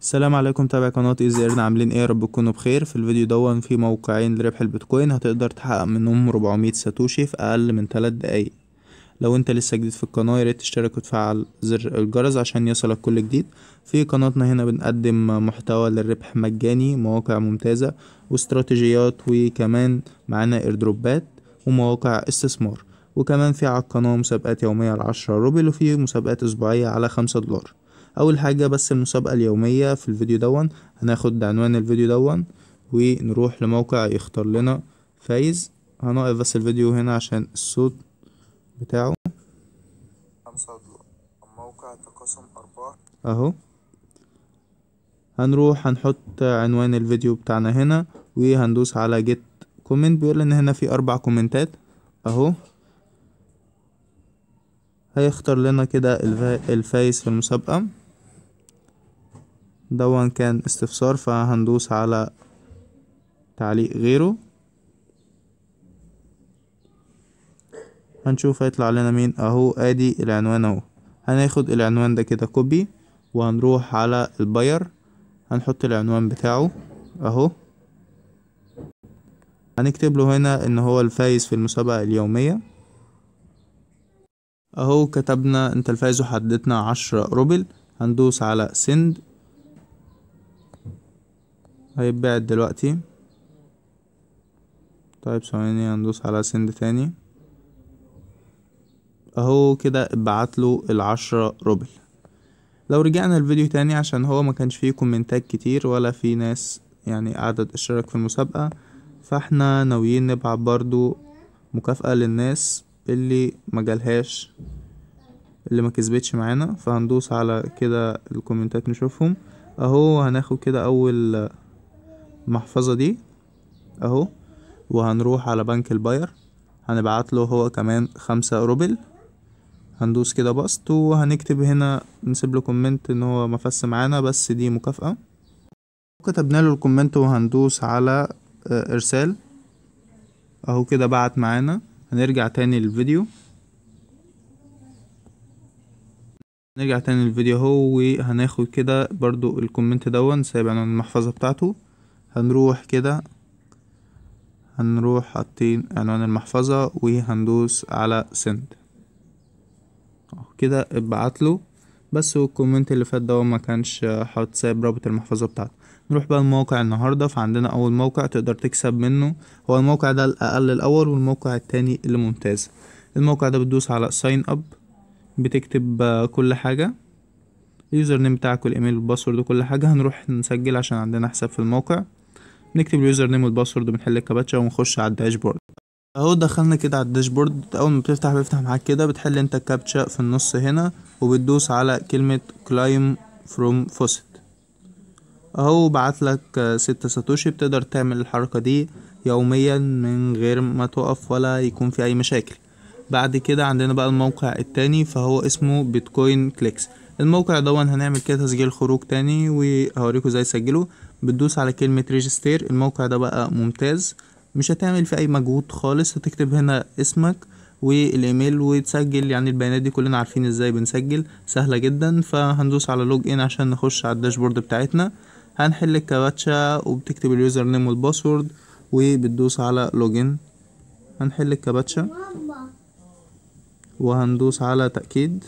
السلام عليكم تابع قناة ايزي ايرن عاملين ايه يا رب تكونوا بخير في الفيديو دون في موقعين لربح البيتكوين هتقدر تحقق منهم 400 ساتوشي في اقل من 3 دقايق لو انت لسه جديد في القناة ياريت تشترك وتفعل زر الجرس عشان يصلك كل جديد في قناتنا هنا بنقدم محتوى للربح مجاني مواقع ممتازة واستراتيجيات وكمان معانا ايردروبات ومواقع استثمار وكمان في على القناة مسابقات يومية على 10 روبل وفي مسابقات أسبوعية على 5 دولار اول حاجة بس المسابقة اليومية في الفيديو دون هناخد عنوان الفيديو دون ونروح لموقع يختار لنا فايز هنوقف بس الفيديو هنا عشان الصوت بتاعه موقع تقاسم أرباح أهو هنروح هنحط عنوان الفيديو بتاعنا هنا وهندوس على جيت كومنت بيقول ان هنا في اربع كومنتات اهو هيختار لنا كده الفايز في المسابقة دون كان استفسار فهندوس على تعليق غيره هنشوف هيطلع لنا مين اهو ادي العنوان اهو هناخد العنوان ده كده كوبي وهنروح على الباير هنحط العنوان بتاعه اهو هنكتب له هنا ان هو الفايز في المسابقة اليومية اهو كتبنا انت الفايز وحددنا عشرة روبل هندوس على سند هيتباعت دلوقتي طيب ثواني هندوس على سند تاني اهو كده اتبعت له العشرة روبل لو رجعنا الفيديو تاني عشان هو ما كانش فيه كومنتات كتير ولا في ناس يعني قعدت اشترك في المسابقة فاحنا ناويين نبعت برضو مكافأة للناس اللي ما جالهاش اللي ما كسبتش معانا فهندوس على كده الكومنتات نشوفهم اهو هناخد كده اول المحفظة دي اهو وهنروح على بنك الباير هنبعت له هو كمان خمسة روبل هندوس كده بسط وهنكتب هنا نسيب له كومنت ان هو مفس معانا بس دي مكافأة كتبنا له الكومنت وهندوس على آه، ارسال اهو كده بعت معانا هنرجع تاني للفيديو نرجع تاني للفيديو اهو وهناخد كده برضو الكومنت دون سايب عنوان المحفظة بتاعته هنروح كده هنروح حاطين عنوان المحفظة وهندوس على سند كده ابعت له بس والكومنت اللي فات ده ما كانش حاط سايب رابط المحفظة بتاعته نروح بقى الموقع النهاردة فعندنا أول موقع تقدر تكسب منه هو الموقع ده الأقل الأول والموقع التاني اللي ممتاز الموقع ده بتدوس على ساين أب بتكتب كل حاجة اليوزر نيم بتاعك والايميل والباسورد وكل حاجة هنروح نسجل عشان عندنا حساب في الموقع بنكتب اليوزر نيم والباسورد وبنحل الكابتشا ونخش على الداشبورد اهو دخلنا كده على الداشبورد اول ما بتفتح بيفتح معاك كده بتحل انت الكابتشا في النص هنا وبتدوس على كلمة كلايم فروم فوسيت اهو بعتلك ستة ساتوشي بتقدر تعمل الحركة دي يوميا من غير ما توقف ولا يكون في اي مشاكل بعد كده عندنا بقى الموقع التاني فهو اسمه بيتكوين كليكس الموقع دون هنعمل كده تسجيل خروج تاني وهوريكم ازاي تسجله بتدوس على كلمة ريجستير الموقع ده بقى ممتاز مش هتعمل فيه أي مجهود خالص هتكتب هنا اسمك والايميل وتسجل يعني البيانات دي كلنا عارفين ازاي بنسجل سهلة جدا فهندوس على لوج ان عشان نخش على الداشبورد بتاعتنا هنحل الكباتشا وبتكتب اليوزر نيم والباسورد وبتدوس على لوج ان هنحل الكباتشا وهندوس على تأكيد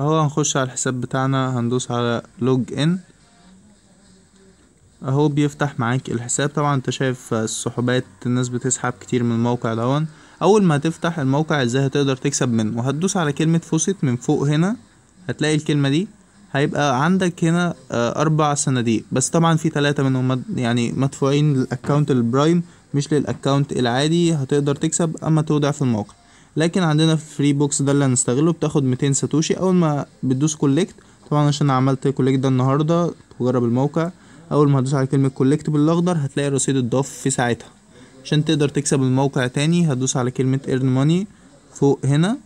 اهو هنخش على الحساب بتاعنا هندوس على لوج ان اهو بيفتح معاك الحساب طبعا انت شايف السحوبات الناس بتسحب كتير من الموقع دهون اول ما هتفتح الموقع ازاي هتقدر تكسب منه وهتدوس على كلمة فوسيت من فوق هنا هتلاقي الكلمة دي هيبقى عندك هنا آه، اربع صناديق بس طبعا في تلاتة منهم يعني مدفوعين للاكونت البرايم مش للاكونت العادي هتقدر تكسب اما تودع في الموقع لكن عندنا فري بوكس ده اللي هنستغله بتاخد 200 ساتوشي اول ما بتدوس كولكت طبعا عشان عملت كوليكت ده النهارده تجرب الموقع اول ما هتدوس على كلمه كولكت بالاخضر هتلاقي الرصيد اتضاف في ساعتها عشان تقدر تكسب الموقع تاني هتدوس على كلمه ايرن ماني فوق هنا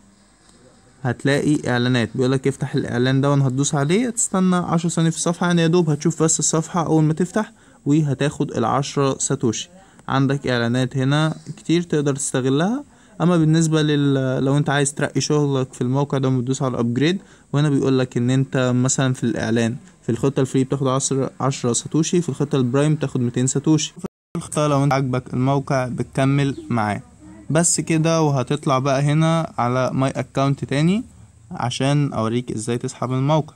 هتلاقي اعلانات بيقولك افتح الاعلان ده وانا هتدوس عليه هتستنى عشر ثواني في الصفحه يعني يا دوب هتشوف بس الصفحه اول ما تفتح وهتاخد العشرة ساتوشي عندك اعلانات هنا كتير تقدر تستغلها اما بالنسبه لل... لو انت عايز ترقي شغلك في الموقع ده بتدوس على ابجريد وهنا بيقول لك ان انت مثلا في الاعلان في الخطه الفري بتاخد 10 10 ساتوشي في الخطه البرايم بتاخد 200 ساتوشي في الخطه لو انت عاجبك الموقع بتكمل معاه بس كده وهتطلع بقى هنا على ماي اكونت تاني عشان اوريك ازاي تسحب الموقع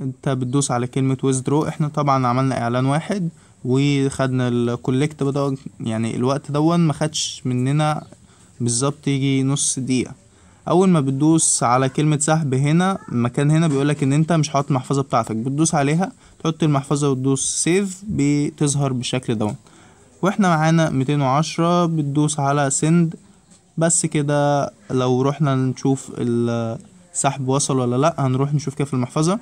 انت بتدوس على كلمة withdraw احنا طبعا عملنا اعلان واحد وخدنا الكولكت بدا يعني الوقت دون ما خدش مننا بالظبط يجي نص دقيقة اول ما بتدوس على كلمة سحب هنا مكان هنا بيقولك ان انت مش حاطط المحفظة بتاعتك بتدوس عليها تحط المحفظة وتدوس سيف بتظهر بالشكل ده واحنا معانا ميتين وعشرة بتدوس على سند بس كده لو رحنا نشوف السحب وصل ولا لا هنروح نشوف كيف المحفظة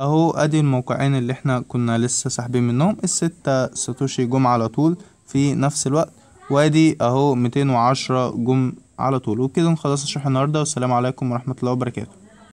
اهو ادي الموقعين اللي احنا كنا لسه ساحبين منهم الستة ساتوشي جم على طول في نفس الوقت وادي اهو 210 جم على طول وبكده نخلص الشرح النهارده والسلام عليكم ورحمه الله وبركاته